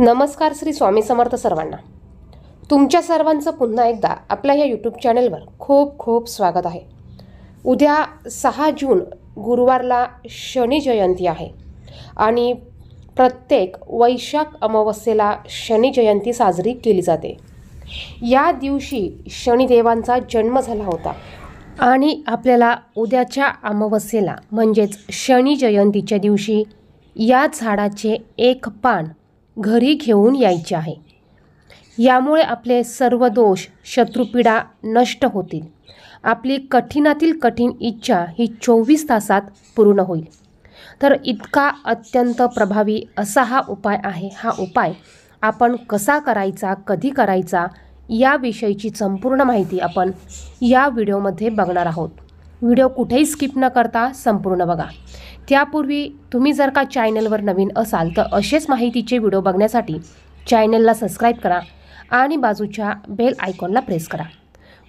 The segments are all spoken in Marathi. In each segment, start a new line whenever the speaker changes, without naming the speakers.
नमस्कार श्री स्वामी समर्थ सर्वांना तुमच्या सर्वांचं पुन्हा एकदा आपल्या या यूट्यूब चॅनलवर खूप खूप स्वागत आहे उद्या सहा जून गुरुवारला शनी जयंती आहे आणि प्रत्येक वैशाख अमावस्येला शनी जयंती साजरी केली जाते या दिवशी शनिदेवांचा जन्म झाला होता आणि आपल्याला उद्याच्या अमावस्येला म्हणजेच शनी जयंतीच्या दिवशी या झाडाचे एक पान घरी घेऊन यायचे आहे यामुळे आपले सर्व दोष शत्रुपीडा नष्ट होतील आपली कठीणातील कठीण इच्छा ही चोवीस तासात पूर्ण होईल तर इतका अत्यंत प्रभावी असा हा उपाय आहे हा उपाय आपण कसा करायचा कधी करायचा याविषयीची संपूर्ण माहिती आपण या व्हिडिओमध्ये बघणार आहोत व्हिडिओ कुठेही स्किप न करता संपूर्ण बघा त्यापूर्वी तुम्ही जर का चॅनलवर नवीन असाल तर असेच माहितीचे व्हिडिओ बघण्यासाठी चॅनलला सबस्क्राईब करा आणि बाजूच्या बेल आयकॉनला प्रेस करा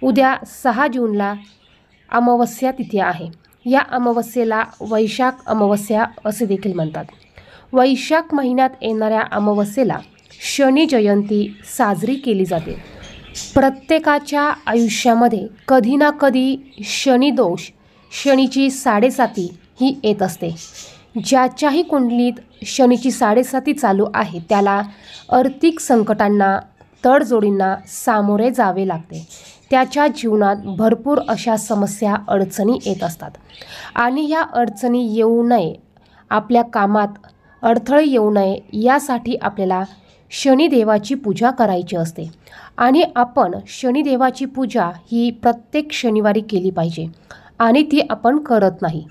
उद्या सहा जूनला अमावस्या तिथी आहे या अमावस्येला वैशाख अमावस्या असे देखील म्हणतात वैशाख महिन्यात येणाऱ्या अमावस्येला शनी जयंती साजरी केली जाते प्रत्येकाच्या आयुष्यामध्ये कधी ना कधी शनिदोष शनीची साडेसाती ही येत असते ज्याच्याही कुंडलीत शनीची साडेसाती चालू आहे त्याला आर्थिक संकटांना तडजोडींना सामोरे जावे लागते त्याच्या जीवनात भरपूर अशा समस्या अडचणी येत असतात आणि ह्या अडचणी येऊ नये आपल्या कामात अडथळे येऊ नये यासाठी आपल्याला शनिदेवाची पूजा करायची असते आणि आपण शनिदेवाची पूजा ही प्रत्येक शनिवारी केली पाहिजे आणि ती आपण करत नाही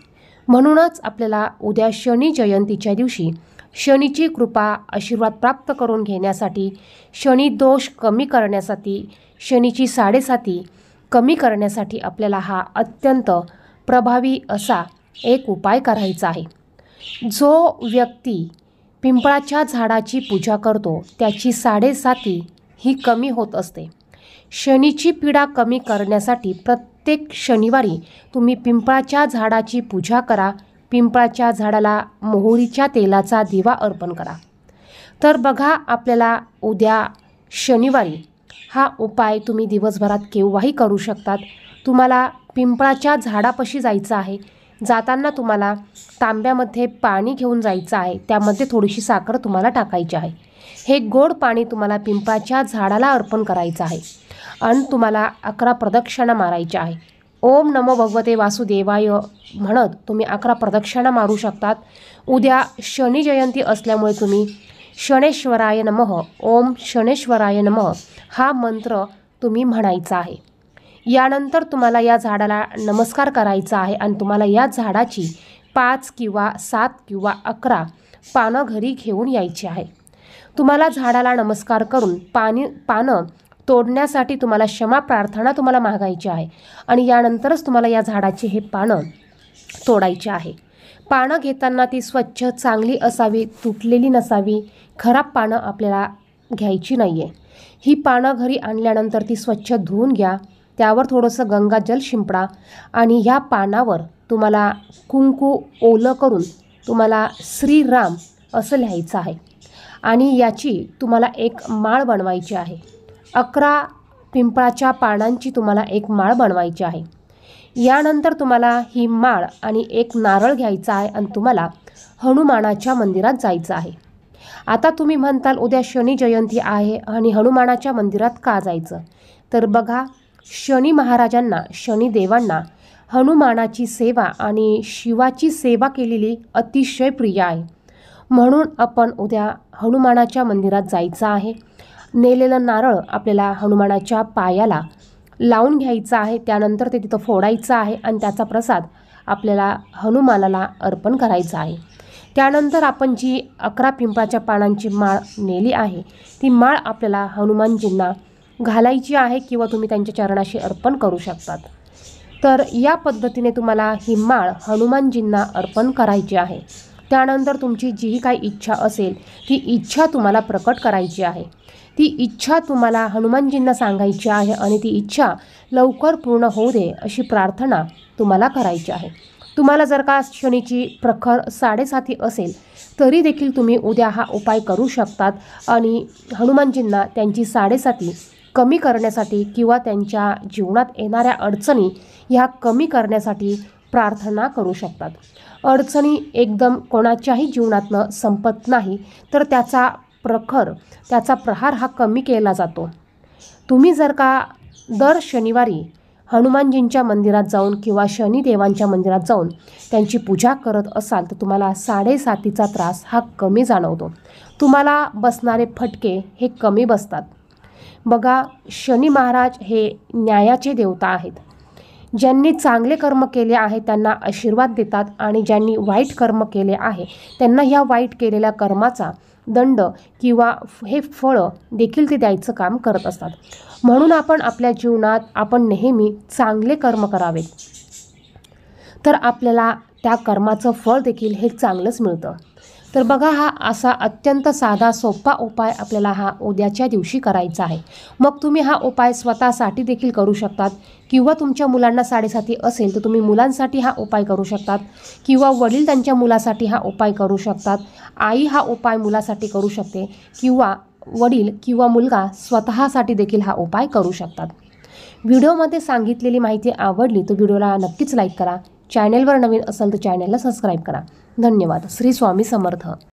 म्हणूनच आपल्याला उद्या शनी जयंतीच्या दिवशी शनीची कृपा आशीर्वाद प्राप्त करून घेण्यासाठी शनी दोष कमी करण्यासाठी शनीची साडेसाती कमी करण्यासाठी आपल्याला हा अत्यंत प्रभावी असा एक उपाय करायचा आहे जो व्यक्ती पिंपळाच्या झाडाची पूजा करतो त्याची साडेसाती ही कमी होत असते शनीची पीडा कमी करण्यासाठी प्रत्येक प्रत्येक शनिवारी तुम्ही पिंपळाच्या झाडाची पूजा करा पिंपळाच्या झाडाला मोहरीच्या तेलाचा दिवा अर्पण करा तर बघा आपल्याला उद्या शनिवारी हा उपाय तुम्ही दिवसभरात केव्हाही करू शकतात तुम्हाला पिंपळाच्या झाडापाशी जायचं आहे जाताना तुम्हाला तांब्यामध्ये पाणी घेऊन जायचं आहे त्यामध्ये थोडीशी साखर तुम्हाला टाकायची आहे हे गोड पाणी तुम्हाला पिंपळाच्या झाडाला अर्पण करायचं आहे आणि तुम्हाला अकरा प्रदक्षिणा मारायच्या आहे ओम नमो भगवते वासुदेवाय म्हणत तुम्ही अकरा प्रदक्षिणा मारू शकतात उद्या शनी जयंती असल्यामुळे तुम्ही शणेश्वराय नम ओम शणेश्वराय नमः हा मंत्र तुम्ही म्हणायचा आहे यानंतर तुम्हाला या झाडाला नमस्कार करायचा आहे आणि तुम्हाला या झाडाची पाच किंवा सात किंवा अकरा पानं घरी घेऊन यायची आहे तुम्हाला झाडाला नमस्कार करून पाणी पानं तोडण्यासाठी तुम्हाला क्षमा प्रार्थना तुम्हाला मागायची आहे आणि यानंतरच तुम्हाला या झाडाची हे पानं तोडायचे आहे पानं घेताना ती स्वच्छ चांगली असावी तुटलेली नसावी खराब पानं आपल्याला घ्यायची नाही आहे ही पानं घरी आणल्यानंतर ती स्वच्छ धुवून घ्या त्यावर थोडंसं गंगाजल शिंपडा आणि ह्या पानावर तुम्हाला कुंकू ओलं करून तुम्हाला श्रीराम असं लिहायचं आहे आणि याची तुम्हाला एक माळ बनवायची आहे अकरा पिंपळाच्या पानांची तुम्हाला एक माळ बनवायची आहे यानंतर तुम्हाला ही माळ आणि एक नारळ घ्यायचा आहे आणि तुम्हाला हनुमानाच्या मंदिरात जायचं आहे आता तुम्ही म्हणताल उद्या शनी जयंती आहे आणि हनुमानाच्या मंदिरात का जायचं तर बघा शनी महाराजांना शनिदेवांना हनुमानाची सेवा आणि शिवाची सेवा केलेली अतिशय प्रिय आहे म्हणून आपण उद्या हनुमानाच्या मंदिरात जायचं आहे नेलेलं नारळ आपल्याला हनुमानाच्या पायाला लावून घ्यायचं आहे त्यानंतर ते तिथं फोडायचं आहे आणि त्याचा प्रसाद आपल्याला हनुमानाला अर्पण करायचा आहे त्यानंतर आपण जी अकरा पिंपाच्या पानांची माळ नेली आहे ती माळ आपल्याला हनुमानजींना घालायची आहे किंवा तुम्ही त्यांच्या चरणाशी अर्पण करू शकतात तर या पद्धतीने तुम्हाला ही माळ हनुमानजींना अर्पण करायची आहे त्यानंतर तुमची जी काही इच्छा असेल ती इच्छा तुम्हाला प्रकट करायची आहे ती इच्छा तुम्हाला हनुमानजींना सांगायची आहे आणि ती इच्छा लवकर पूर्ण होऊ दे अशी प्रार्थना तुम्हाला करायची आहे तुम्हाला जर का शनीची प्रखर साडेसाती असेल तरी देखील तुम्ही उद्या हा उपाय करू शकतात आणि हनुमानजींना त्यांची साडेसाती कमी करण्यासाठी किंवा त्यांच्या जीवनात येणाऱ्या अडचणी ह्या कमी करण्यासाठी प्रार्थना करू शकतात अडचणी एकदम कोणाच्याही जीवनातनं संपत नाही तर त्याचा प्रखर त्याचा प्रहार हा कमी केला जातो तुम्ही जर का दर शनिवारी हनुमानजींच्या मंदिरात जाऊन किंवा शनिदेवांच्या मंदिरात जाऊन त्यांची पूजा करत असाल तर तुम्हाला साडेसातीचा त्रास हा कमी जाणवतो तुम्हाला बसणारे फटके हे कमी बसतात बघा शनी महाराज हे न्यायाचे देवता आहेत ज्यांनी चांगले कर्म केले आहे त्यांना आशीर्वाद देतात आणि ज्यांनी वाईट कर्म केले आहे त्यांना ह्या वाईट केलेल्या कर्माचा दंड किंवा हे फळं देखील ते द्यायचं काम करत असतात म्हणून आपण आपल्या जीवनात आपण नेहमी चांगले कर्म करावे तर आपल्याला त्या कर्माचं फळ देखील हे चांगलंच मिळतं तर बघा हा असा अत्यंत साधा सोपा उपाय आपल्याला हा उद्याच्या दिवशी करायचा आहे मग तुम्ही हा उपाय स्वतःसाठी देखील करू शकतात किंवा तुमच्या मुलांना साडेसाती असेल तर तुम्ही मुलांसाठी हा उपाय करू शकतात किंवा वडील त्यांच्या मुलासाठी हा उपाय करू शकतात आई हा उपाय मुलासाठी करू शकते किंवा वडील किंवा मुलगा स्वतःसाठी देखील हा उपाय करू शकतात व्हिडिओमध्ये सांगितलेली माहिती आवडली तर व्हिडिओला नक्कीच लाईक करा चॅनेलवर नवीन असेल तर चॅनेलला सबस्क्राईब करा धन्यवाद श्री स्वामी समर्थ